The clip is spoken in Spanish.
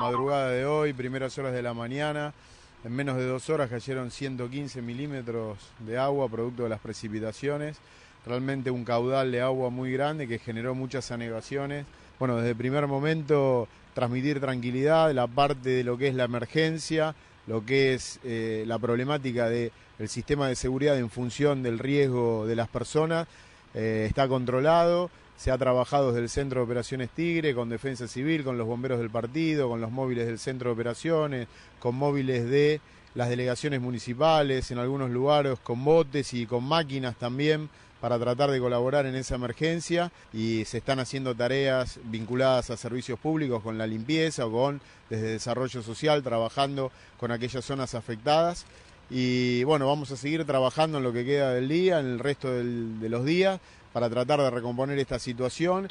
madrugada de hoy, primeras horas de la mañana. En menos de dos horas cayeron 115 milímetros de agua producto de las precipitaciones. Realmente un caudal de agua muy grande que generó muchas anegaciones. Bueno, desde el primer momento transmitir tranquilidad, la parte de lo que es la emergencia, lo que es eh, la problemática del el sistema de seguridad en función del riesgo de las personas, eh, está controlado. Se ha trabajado desde el Centro de Operaciones Tigre, con Defensa Civil, con los bomberos del partido, con los móviles del Centro de Operaciones, con móviles de las delegaciones municipales, en algunos lugares con botes y con máquinas también para tratar de colaborar en esa emergencia y se están haciendo tareas vinculadas a servicios públicos con la limpieza con desde desarrollo social trabajando con aquellas zonas afectadas y bueno, vamos a seguir trabajando en lo que queda del día, en el resto de los días, para tratar de recomponer esta situación.